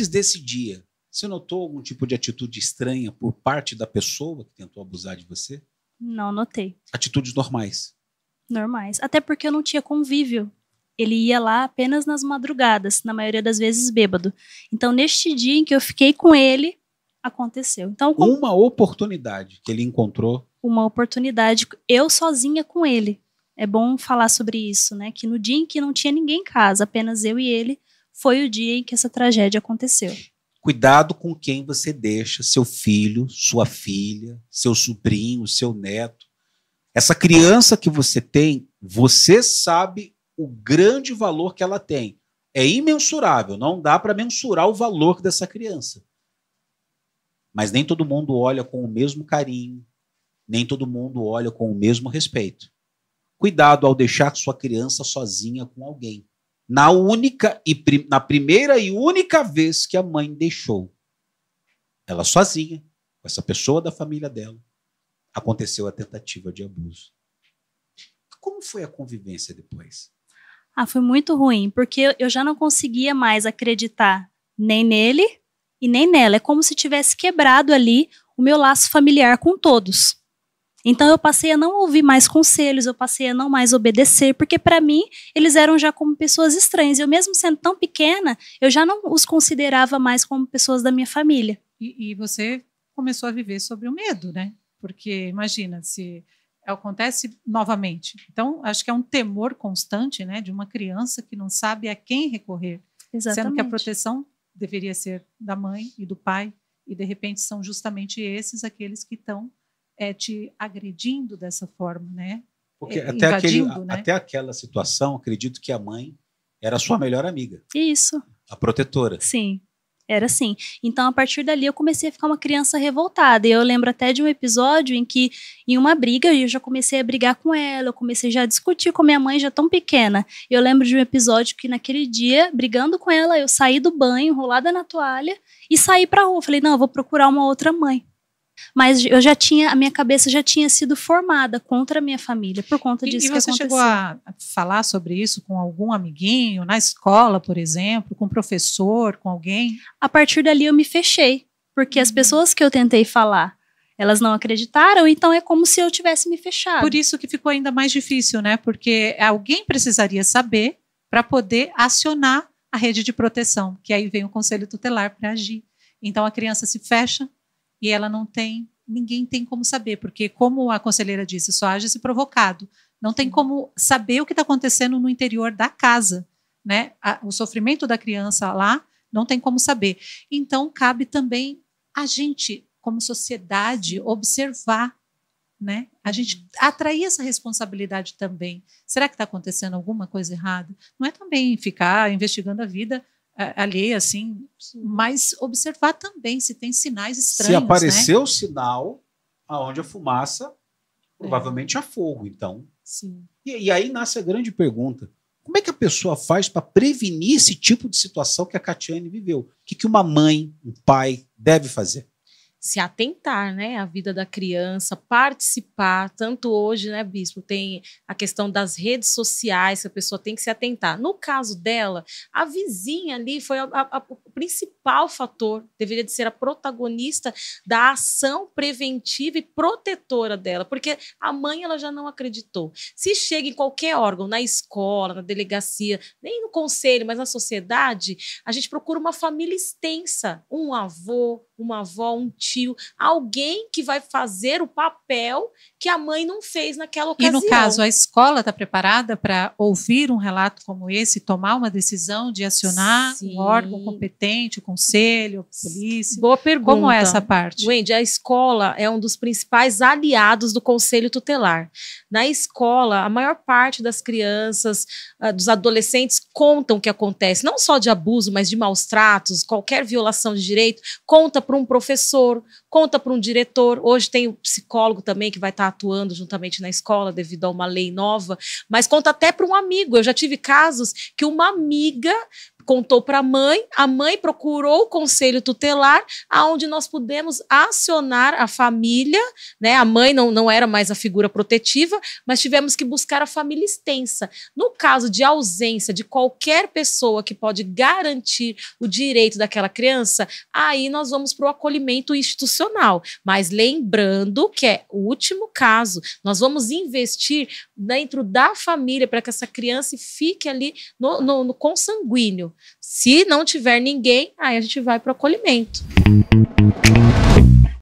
Antes desse dia, você notou algum tipo de atitude estranha por parte da pessoa que tentou abusar de você? Não notei. Atitudes normais? Normais. Até porque eu não tinha convívio. Ele ia lá apenas nas madrugadas, na maioria das vezes bêbado. Então, neste dia em que eu fiquei com ele, aconteceu. Então, com... uma oportunidade que ele encontrou. Uma oportunidade eu sozinha com ele. É bom falar sobre isso, né? Que no dia em que não tinha ninguém em casa, apenas eu e ele, foi o dia em que essa tragédia aconteceu. Cuidado com quem você deixa seu filho, sua filha, seu sobrinho, seu neto. Essa criança que você tem, você sabe o grande valor que ela tem. É imensurável, não dá para mensurar o valor dessa criança. Mas nem todo mundo olha com o mesmo carinho, nem todo mundo olha com o mesmo respeito. Cuidado ao deixar sua criança sozinha com alguém na única e na primeira e única vez que a mãe deixou ela sozinha, com essa pessoa da família dela, aconteceu a tentativa de abuso. Como foi a convivência depois? Ah, foi muito ruim, porque eu já não conseguia mais acreditar nem nele e nem nela. É como se tivesse quebrado ali o meu laço familiar com todos. Então eu passei a não ouvir mais conselhos, eu passei a não mais obedecer, porque para mim eles eram já como pessoas estranhas. Eu mesmo sendo tão pequena, eu já não os considerava mais como pessoas da minha família. E, e você começou a viver sobre o medo, né? Porque imagina se acontece novamente. Então acho que é um temor constante, né, de uma criança que não sabe a quem recorrer, Exatamente. sendo que a proteção deveria ser da mãe e do pai e de repente são justamente esses aqueles que estão é, te agredindo dessa forma, né? Porque é, até, aquele, né? até aquela situação, acredito que a mãe era sua melhor amiga. Isso. A protetora. Sim. Era assim. Então, a partir dali, eu comecei a ficar uma criança revoltada. E eu lembro até de um episódio em que, em uma briga, eu já comecei a brigar com ela, eu comecei já a discutir com minha mãe, já tão pequena. Eu lembro de um episódio que, naquele dia, brigando com ela, eu saí do banho, enrolada na toalha, e saí pra rua. Falei, não, eu vou procurar uma outra mãe. Mas eu já tinha, a minha cabeça já tinha sido formada contra a minha família por conta disso e, e você chegou a falar sobre isso com algum amiguinho, na escola, por exemplo, com um professor, com alguém? A partir dali eu me fechei, porque as uhum. pessoas que eu tentei falar elas não acreditaram, então é como se eu tivesse me fechado. Por isso que ficou ainda mais difícil, né? Porque alguém precisaria saber para poder acionar a rede de proteção, que aí vem o conselho tutelar para agir. Então a criança se fecha, e ela não tem, ninguém tem como saber, porque, como a conselheira disse, só age se provocado. Não tem como saber o que está acontecendo no interior da casa. Né? A, o sofrimento da criança lá não tem como saber. Então, cabe também a gente, como sociedade, observar né? A gente uhum. atrair essa responsabilidade também. Será que está acontecendo alguma coisa errada? Não é também ficar investigando a vida Ali, assim, mas observar também se tem sinais estranhos. Se né? apareceu né? sinal aonde a fumaça, provavelmente é. há fogo, então. Sim. E, e aí nasce a grande pergunta. Como é que a pessoa faz para prevenir esse tipo de situação que a Catiane viveu? O que, que uma mãe, um pai deve fazer? se atentar, né, à vida da criança, participar, tanto hoje, né, bispo, tem a questão das redes sociais, que a pessoa tem que se atentar. No caso dela, a vizinha ali foi a, a, a, principal fator, deveria de ser a protagonista da ação preventiva e protetora dela, porque a mãe ela já não acreditou. Se chega em qualquer órgão, na escola, na delegacia, nem no conselho, mas na sociedade, a gente procura uma família extensa, um avô, uma avó, um tio, alguém que vai fazer o papel que a mãe não fez naquela ocasião. E no caso, a escola está preparada para ouvir um relato como esse, tomar uma decisão de acionar Sim. um órgão competente o conselho, a polícia? Boa pergunta. Como é essa parte? Wendy, a escola é um dos principais aliados do conselho tutelar. Na escola, a maior parte das crianças, ah, dos adolescentes contam o que acontece, não só de abuso, mas de maus tratos, qualquer violação de direito, conta para um professor, conta para um diretor. Hoje tem o um psicólogo também que vai estar atuando juntamente na escola devido a uma lei nova, mas conta até para um amigo. Eu já tive casos que uma amiga contou para a mãe, a mãe procurou o conselho tutelar, aonde nós pudemos acionar a família, né? A mãe não, não era mais a figura protetiva, mas tivemos que buscar a família extensa. No caso de ausência de qualquer pessoa que pode garantir o direito daquela criança, aí nós vamos para o acolhimento institucional. Mas lembrando que é o último caso, nós vamos investir dentro da família para que essa criança fique ali no, no, no consanguíneo, se não tiver ninguém, aí a gente vai para o acolhimento.